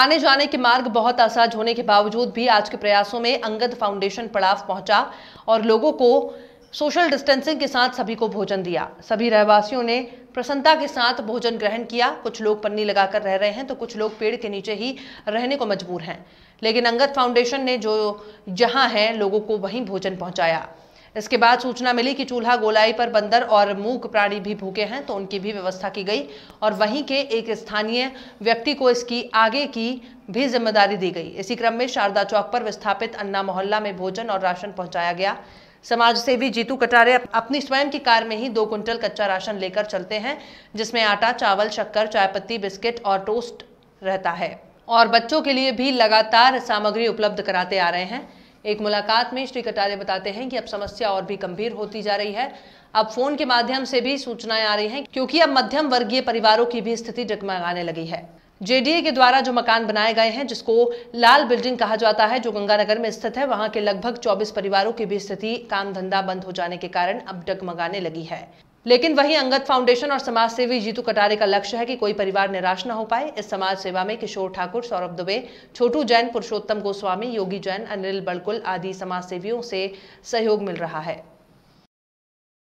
आने जाने के मार्ग बहुत असहज होने के बावजूद भी आज के प्रयासों में अंगद फाउंडेशन पड़ाव पहुंचा और लोगों को सोशल डिस्टेंसिंग के साथ सभी को भोजन दिया सभी रहवासियों ने प्रसन्नता के साथ भोजन ग्रहण किया कुछ लोग पन्नी लगाकर रह रहे हैं तो कुछ लोग पेड़ के नीचे ही रहने को मजबूर हैं लेकिन अंगद फाउंडेशन ने जो जहां है लोगों को वहीं भोजन पहुंचाया इसके बाद सूचना मिली कि चूल्हा गोलाई पर बंदर और मूक प्राणी भी भूखे हैं तो उनकी भी व्यवस्था की गई और वहीं के एक स्थानीय व्यक्ति को इसकी आगे की भी जिम्मेदारी दी गई इसी क्रम में शारदा चौक पर विस्थापित अन्ना मोहल्ला में भोजन और राशन पहुंचाया गया समाज सेवी जीतू कटारे अपनी स्वयं की कार में ही दो कुंटल कच्चा राशन लेकर चलते हैं जिसमें आटा चावल शक्कर चाय पत्ती बिस्किट और टोस्ट रहता है और बच्चों के लिए भी लगातार सामग्री उपलब्ध कराते आ रहे हैं एक मुलाकात में श्री कटारे बताते हैं कि अब समस्या और भी गंभीर होती जा रही है अब फोन के माध्यम से भी सूचनाएं आ रही हैं क्योंकि अब मध्यम वर्गीय परिवारों की भी स्थिति डगमगाने लगी है जेडीए के द्वारा जो मकान बनाए गए हैं जिसको लाल बिल्डिंग कहा जाता है जो गंगानगर में स्थित है वहां के लगभग 24 परिवारों की भी स्थिति काम धंधा बंद हो जाने के कारण अब डगमगाने लगी है लेकिन वही अंगत फाउंडेशन और समाज सेवी जीतू कटारे का लक्ष्य है कि कोई परिवार निराश न हो पाए इस समाज सेवा में किशोर ठाकुर सौरभ दुबे छोटू जैन पुरुषोत्तम गोस्वामी योगी जैन अनिल बड़कुल आदि समाज सेवियों से सहयोग मिल रहा है